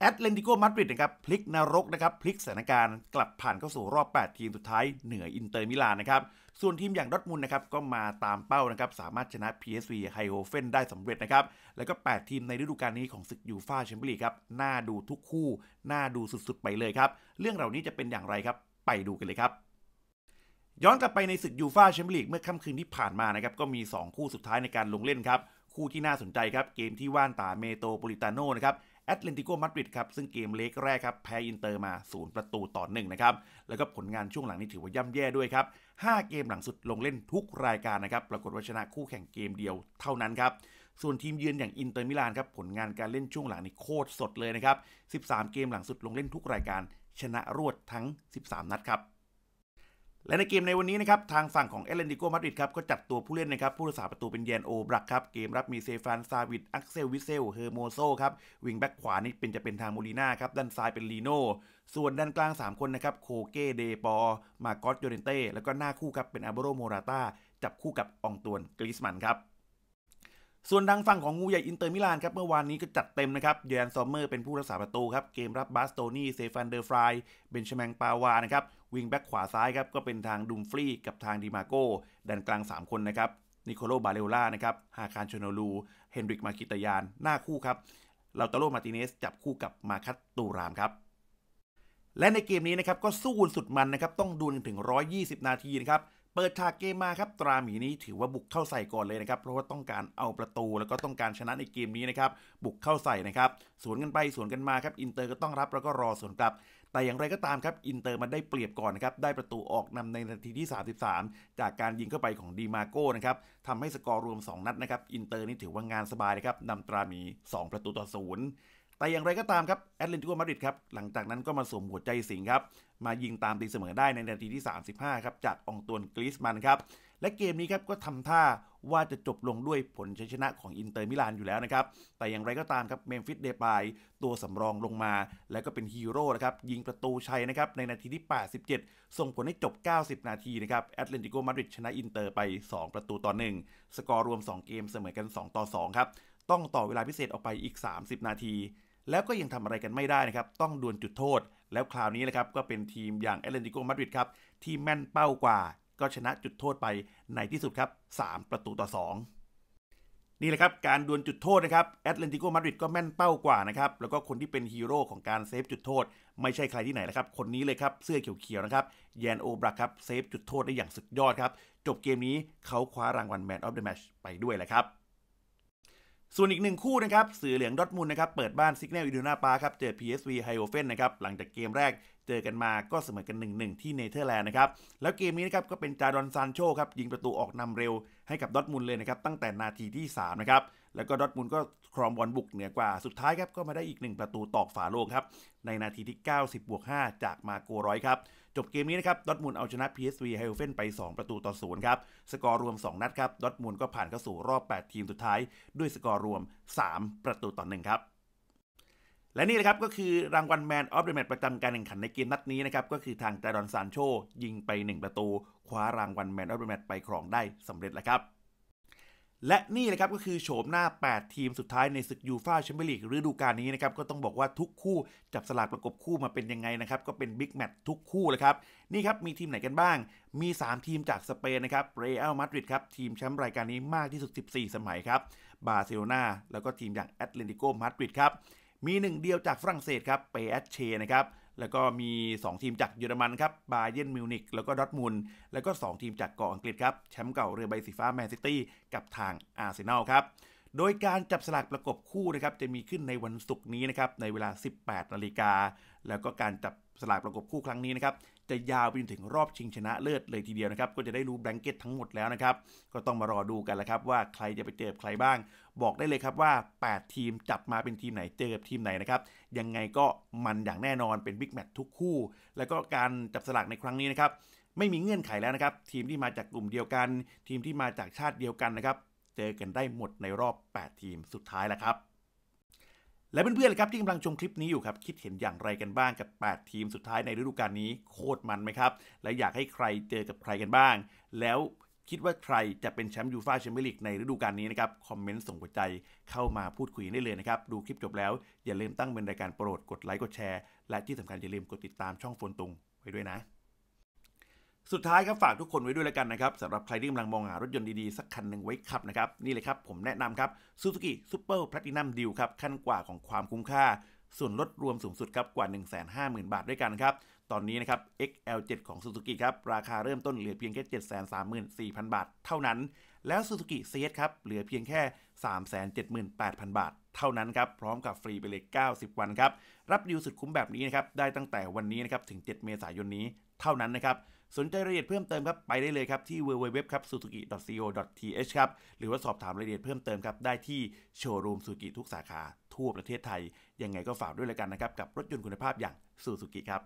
แอตเลนติโกมาดริดนะครับ พลิกนรกนะครับ พลิกสถานการณ์กลับผ่านเข้าสู่รอบ 8 ทีมสุดท้ายเหนืออินเตอร์มิลานนะครับ ส่วนทีมอย่างดอทมุลนะครับ ก็มาตามเป้านะครับ สามารถชนะ PSV ไฮโฮเฟนได้สำเร็จนะครับ แล้วก็ 8 ทีมในฤดูกาลนี้ของศึกยูฟาแชมเปี้ยนลีกครับน่าดูทุกคู่น่าดูสุดๆไปเลยครับ เรื่องเหล่านี้จะเป็นอย่างไรครับไปดูกันเลยครับ ย้อนกลับไปในศึกยูฟาแชมเปี้ยนลีกเมื่อค่ำคืนที่ผ่านมานะครับก็มี 2 คู่สุดท้ายในการลงเล่นครับคู่ที่น่าสนใจครับเกมที่ว่านตาเมโตโปลิตาโนนะครับแอตเลติโกมาดริดครับซึ่งเกมเล็กแรกครับแพ้อินเตอร์มา 0 ประตูต่อ1นะครับแล้วก็ผลงานช่วงหลังนี้ถือว่าย่ำแย่ด้วยครับ5เกมหลังสุดลงเล่นทุกรายการนะครับปรากฏว่าชนะคู่แข่งเกมเดียวเท่านั้นครับส่วนทีมเยือนอย่างอินเตอร์มิลานครับผลงานการเล่นช่วงหลังนี้โคตรสดเลยนะครับ13 เกมหลังสุดลงเล่นทุกรายการ ชนะรวดทั้ง 13 นัดครับและในเกมในวันนี้นะครับ ทางฝั่งของเอเลนติโกมาดริดครับ ก็จับตัวผู้เล่นนะครับ ผู้รักษาประตูเป็นเยนโอบรักครับ เกมรับมีเซฟานซาวิดอักเซลวิเซลเฮอร์โมโซครับ วิงแบ็กขวานี่เป็นจะเป็นทางโมลีนาครับ ด้านซ้ายเป็นลีโนส่วนด้านกลาง 3 คนนะครับโคเก้เดปอมากอสโยเรนเต้แล้วก็หน้าคู่ครับเป็นอาโบโรโมราตาจับคู่กับองตวนกริสมันครับส่วนทางฝั่งของงูใหญ่ อินเตอร์มิลานครับเมื่อวานนี้ก็จัดเต็มนะครับเดนซอมเมอร์เป็นผู้รักษาประตูครับ เกมรับบาสโตนี่ เซฟันเดอร์ฟรายเบนชแมงปาวานะครับ วิงแบ็กขวาซ้ายครับ ก็เป็นทางดุมฟรีกับทางดิมาโก้ดันกลาง 3 คนนะครับ นิโคโล บาเลล่านะครับฮาคารชโนลูเฮนริก มาคิตยานหน้าคู่ครับลาตโลมาติเนสจับคู่กับมาคัตตูรามครับ และในเกมนี้นะครับก็สู้สุดมันนะครับต้องดูนถึง 120 นาทีนะครับเปิดฉากเกมมาครับตราหมีนี้ถือว่าบุกเข้าใส่ก่อนเลยนะครับเพราะว่าต้องการเอาประตู แล้วก็ต้องการชนะในเกมนี้นะครับบุกเข้าใส่นะครับสวนกันไปสวนกันมาครับอินเตอร์ก็ต้องรับ แล้วก็รอสวนกลับแต่อย่างไรก็ตามครับอินเตอร์มันได้เปรียบก่อนนะครับได้ประตูออกนำในนาทีที่33จากการยิงเข้าไปของดีมาโก้นะครับทำให้สกอร์รวม 2 นัดนะครับอินเตอร์นี่ถือว่างานสบายนะครับนำตราหมี2ประตูต่อศูนย์แต่อย่างไรก็ตามครับแอตเลติโกมาดริดครับ หลังจากนั้นก็มาสวมหัวใจสิงครับ มายิงตามตีเสมอได้ในนาทีที่ 35 ครับ จากองตวนกริสมันครับ และเกมนี้ครับก็ทำท่าว่าจะจบลงด้วยผลชัยชนะของอินเตอร์มิลาน อยู่แล้วนะครับ แต่อย่างไรก็ตามครับเมมฟิสเดปายตัวสำรองลงมา แล้วก็เป็นฮีโร่นะครับ ยิงประตูชัยนะครับ ในนาทีที่ 87 ส่งผลให้จบ 90 นาทีนะครับแอตเลติโกมาดริดชนะอินเตอร์ไป 2 ประตูต่อ1สกอร์รวม2เกมเสมอกัน2ต่อ2ครับต้องต่อเวลาพิเศษออกไปอีก 30 นาทีแล้วก็ยังทำอะไรกันไม่ได้นะครับ ต้องดวลจุดโทษ แล้วคราวนี้นะครับก็เป็นทีมอย่างแอตเลติโกมาดริดครับที่แม่นเป้ากว่าก็ชนะจุดโทษไปในที่สุดครับ 3 ประตูต่อ 2 นี่แหละครับ การดวลจุดโทษนะครับแอตเลติโกมาดริดก็แม่นเป้ากว่านะครับแล้วก็คนที่เป็นฮีโร่ของการเซฟจุดโทษไม่ใช่ใครที่ไหนนะครับ คนนี้เลยครับเสื้อเขียวๆนะครับแยนโอบรักครับเซฟจุดโทษได้อย่างสุดยอดครับจบเกมนี้เขาคว้ารางวัลแมนออฟเดอะแมชไปด้วยแหละครับส่วนอีกหนึ่งคู่นะครับ สื่อเหลืองดอทมูลนะครับ เปิดบ้านซิกแนลอิดูนาปาครับ เจอ PSV ไฮโอเฟนนะครับ หลังจากเกมแรกเจอกันมาก็เสมอกัน1-1ที่เนเธอร์แลนด์นะครับ แล้วเกมนี้นะครับ ก็เป็นจารอนซานโชครับ ยิงประตูออกนำเร็วให้กับดอทมูลเลยนะครับ ตั้งแต่นาทีที่ 3 นะครับแล้วก็ดอทมุลก็ครองบอลบุกเหนือกว่าสุดท้ายครับก็มาได้อีก 1 ประตูตอกฝาโลงครับ ในนาทีที่ 90 บวก 5 จากมาโกร้อยครับ จบเกมนี้นะครับดอทมูลเอาชนะ PSV ไฮโอเฟนไป 2 ประตูต่อศูนย์ครับสกอร์รวม 2 นัดครับดอทมูลก็ผ่านเข้าสู่รอบ 8 ทีมสุดท้าย ด้วยสกอร์รวม 3 ประตูต่อ1ครับและนี่นะครับก็คือรางวัลแมนออฟเดอะแมตช์ประจำการแข่งขันในเกมนัดนี้นะครับก็คือทางจารอนซานโช ยิงไป 1 ประตูคว้ารางวัลแมนออฟเดอะแมตช์ไปครองได้สำเร็จแล้วครับและนี่นละครับก็คือโฉมหน้า 8 ทีมสุดท้ายในศึกยูฟ่าแชมเปี้ยนลีกฤดูกาลนี้นะครับก็ต้องบอกว่าทุกคู่จับสลากประกบคู่มาเป็นยังไงนะครับ ก็เป็นบิ๊กแมตช์ทุกคู่เลยครับ นี่ครับ มีทีมไหนกันบ้าง มี 3 ทีมจากสเปนนะครับเรอัลมาดริดครับ ทีมแชมป์รายการนี้มากที่สุด 14 สมัยครับบาร์เซโลนาแล้วก็ทีมอย่างแอตเลติโกมาดริดครับ มีหนึ่งเดียวจากฝรั่งเศสครับเปเอสเชนะครับแล้วก็มี 2 ทีมจากเยอรมันครับบาเยิร์นมิวนิกแล้วก็ดอทมุน แล้วก็ 2 ทีมจากเกาะอังกฤษครับ แชมป์เก่าเรือใบสีฟ้าแมนซิตี้ กับทางอาร์เซนอลครับโดยการจับสลากประกบคู่นะครับ จะมีขึ้นในวันศุกร์นี้นะครับในเวลา 18นาฬิกาแล้วก็การจับสลากประกบคู่ครั้งนี้นะครับจะยาวไปจนถึงรอบชิงชนะเลิศเลยทีเดียวนะครับก็จะได้รู้แบงเก็ตทั้งหมดแล้วนะครับก็ต้องมารอดูกันแล้วครับ ว่าใครจะไปเจอใครบ้าง บอกได้เลยครับว่า 8 ทีมจับมาเป็นทีมไหน เจอบทีมไหนนะครับ ยังไงก็มันอย่างแน่นอนเป็นบิ๊กแมตช์ทุกคู่ แล้วก็การจับสลากในครั้งนี้นะครับ ไม่มีเงื่อนไขแล้วนะครับ ทีมที่มาจากกลุ่มเดียวกัน ทีมที่มาจากชาติเดียวกันนะครับเจอกันได้หมดในรอบ 8 ทีมสุดท้ายแล้วครับ และเพื่อนๆครับที่กำลังชมคลิปนี้อยู่ครับคิดเห็นอย่างไรกันบ้างกับ 8 ทีมสุดท้ายในฤดูกาลนี้โคตรมันไหมครับ และอยากให้ใครเจอกับใครกันบ้าง แล้วคิดว่าใครจะเป็นแชมป์ยูฟ่าแชมเปี้ยนลีกในฤดูกาลนี้นะครับคอมเมนต์ส่งหัวใจเข้ามาพูดคุยได้เลยนะครับดูคลิปจบแล้วอย่าลืมตั้งเป็นรายการโปรดกดไลค์กดแชร์และที่สำคัญอย่าลืมกดติดตามช่องโฟนตุงไว้ด้วยนะสุดท้ายครับฝากทุกคนไว้ด้วยแล้วกันนะครับสำหรับใครที่กำลังมองหารถยนต์ดี ๆ สักคันหนึ่งไว้ขับนะครับ นี่เลยครับผมแนะนำครับ Suzuki Super Platinum Deal ครับขั้นกว่าของความคุ้มค่า ส่วนลดรวมสูงสุดครับกว่า 150,000 บาทด้วยกันครับตอนนี้นะครับ XL7 ของ Suzuki ครับราคาเริ่มต้นเหลือเพียงแค่ 734,000 บาทเท่านั้น แล้ว Suzuki CS ครับเหลือเพียงแค่ 378,000 บาทเท่านั้นครับพร้อมกับฟรีไปเลย90 วันครับรับดีลสุดคุ้มแบบนี้นะครับได้ตั้งแต่วันนี้นะครับถึง 7 เมษายนนี้เท่านั้นนะครับสนใจรายละเอียดเพิ่มเติมครับ ไปได้เลยครับ ที่ www ครับ suzuki.co.th ครับหรือว่าสอบถามรายละเอียดเพิ่มเติมครับได้ที่โชว์รูมสุกิทุกสาขาทั่วประเทศไทยยังไงก็ฝากด้วยลวกันนะครับ กับรถยนต์คุณภาพอย่างสุสุกิครับ